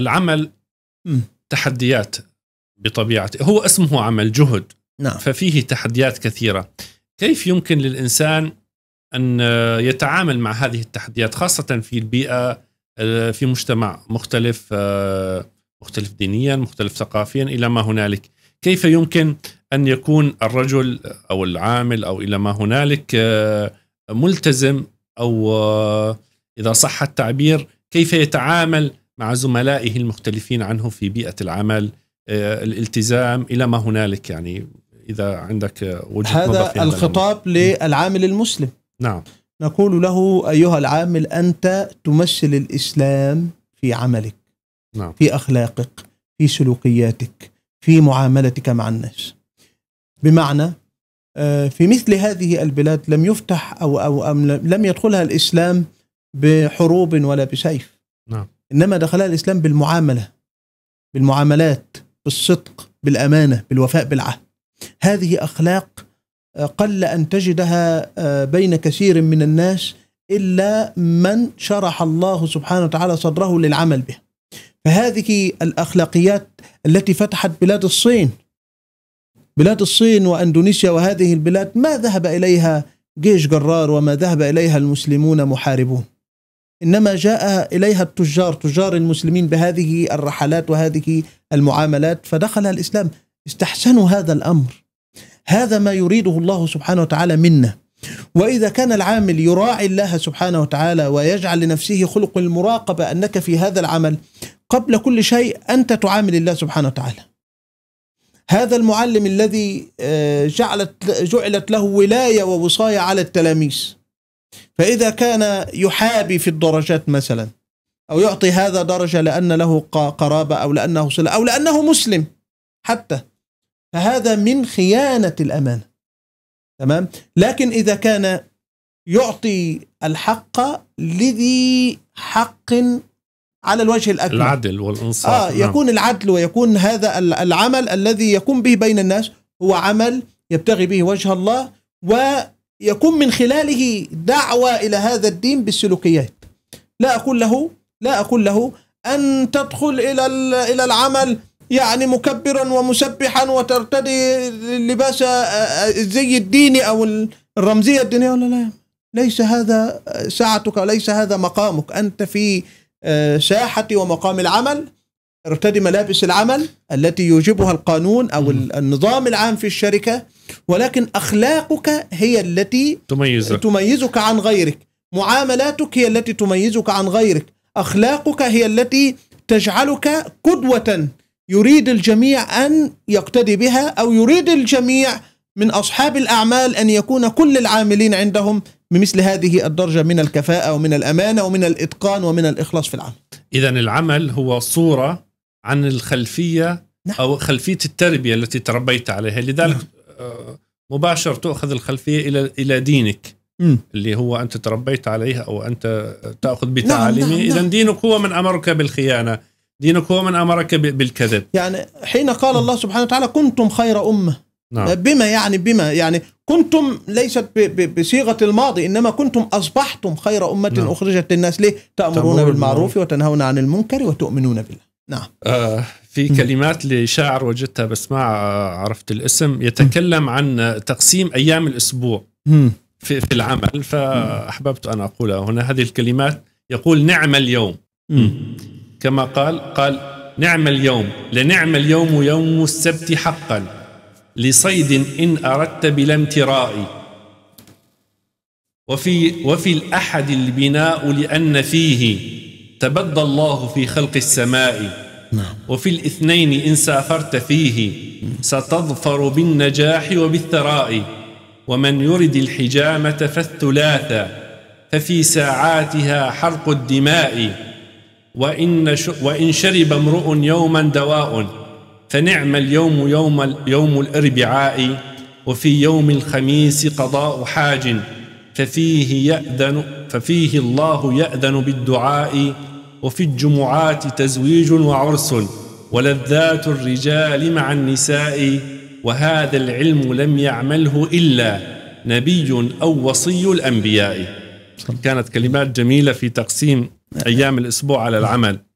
العمل تحديات بطبيعته هو اسمه عمل جهد نعم. ففيه تحديات كثيرة كيف يمكن للإنسان أن يتعامل مع هذه التحديات خاصة في البيئة آه، في مجتمع مختلف آه، مختلف دينيا مختلف ثقافيا إلى ما هنالك كيف يمكن أن يكون الرجل أو العامل أو إلى ما هنالك آه، ملتزم أو إذا صح التعبير كيف يتعامل مع زملائه المختلفين عنه في بيئه العمل آه، الالتزام الى ما هنالك يعني اذا عندك وجهه هذا الخطاب للعامل المسلم نعم نقول له ايها العامل انت تمثل الاسلام في عملك نعم. في اخلاقك في سلوكياتك في معاملتك مع الناس بمعنى آه، في مثل هذه البلاد لم يفتح او او لم يدخلها الاسلام بحروب ولا بسيف نعم انما دخلها الاسلام بالمعامله بالمعاملات بالصدق بالامانه بالوفاء بالعهد هذه اخلاق آه، قل ان تجدها آه، بين كثير من الناس الا من شرح الله سبحانه وتعالى صدره للعمل بها فهذه الاخلاقيات التي فتحت بلاد الصين بلاد الصين واندونيسيا وهذه البلاد ما ذهب اليها جيش جرار وما ذهب اليها المسلمون محاربون إنما جاء إليها التجار تجار المسلمين بهذه الرحلات وهذه المعاملات فدخلها الإسلام استحسنوا هذا الأمر هذا ما يريده الله سبحانه وتعالى منا وإذا كان العامل يراعي الله سبحانه وتعالى ويجعل لنفسه خلق المراقبة أنك في هذا العمل قبل كل شيء أنت تعامل الله سبحانه وتعالى هذا المعلم الذي آه، جعلت, جعلت له ولاية ووصاية على التلاميذ فإذا كان يحابي في الدرجات مثلا أو يعطي هذا درجة لأن له قرابة أو لأنه صلة أو لأنه مسلم حتى فهذا من خيانة الأمانة تمام لكن إذا كان يعطي الحق لذي حق على الوجه الأكمل العدل والإنصاف آه نعم. يكون العدل ويكون هذا العمل الذي يقوم به بين الناس هو عمل يبتغي به وجه الله و يكون من خلاله دعوة إلى هذا الدين بالسلوكيات لا أقول له لا أقول له أن تدخل إلى إلى العمل يعني مكبرا ومسبحا وترتدي لباس الزي آه، آه، الديني أو الرمزية الدينية ولا لا ليس هذا آه، ساعتك وليس هذا مقامك أنت في ساحة ومقام العمل ارتدي ملابس العمل التي يوجبها القانون او النظام العام في الشركه ولكن اخلاقك هي التي تميزك تميزك عن غيرك معاملاتك هي التي تميزك عن غيرك اخلاقك هي التي تجعلك قدوه يريد الجميع ان يقتدي بها او يريد الجميع من اصحاب الاعمال ان يكون كل العاملين عندهم بمثل هذه الدرجه من الكفاءه ومن الامانه ومن الاتقان ومن الاخلاص في العمل. اذا العمل هو صوره عن الخلفيه نعم. او خلفيه التربيه التي تربيت عليها لذلك نعم. آه، مباشر تؤخذ الخلفيه الى الى دينك مم. اللي هو انت تربيت عليه او انت تاخذ بتعاليمه نعم. نعم. اذا نعم. دينك هو من امرك بالخيانه دينك هو من امرك بالكذب يعني حين قال الله سبحانه وتعالى كنتم خير امه نعم. بما يعني بما يعني كنتم ليست بصيغه الماضي انما كنتم اصبحتم خير امه نعم. اخرجت للناس ليه تامرون بالمعروف وتنهون عن المنكر وتؤمنون بالله نعم آه في كلمات لشاعر وجدتها بس ما عرفت الاسم يتكلم عن تقسيم ايام الاسبوع في في العمل فاحببت ان اقولها هنا هذه الكلمات يقول نعم اليوم كما قال قال نعم اليوم لنعم اليوم يوم السبت حقا لصيد ان اردت بلا امتراء وفي وفي الأحد البناء لأن فيه تبدى الله في خلق السماء نعم. وفي الاثنين إن سافرت فيه ستظفر بالنجاح وبالثراء ومن يرد الحجامة فالثلاثة ففي ساعاتها حرق الدماء وإن, وإن شرب امرؤ يوما دواء فنعم اليوم يوم, يوم الأربعاء وفي يوم الخميس قضاء حاج ففيه يأذن ففيه الله يأذن بالدعاء وفي الجمعات تزويج وعرس ولذات الرجال مع النساء وهذا العلم لم يعمله إلا نبي أو وصي الأنبياء كانت كلمات جميلة في تقسيم أيام الأسبوع على العمل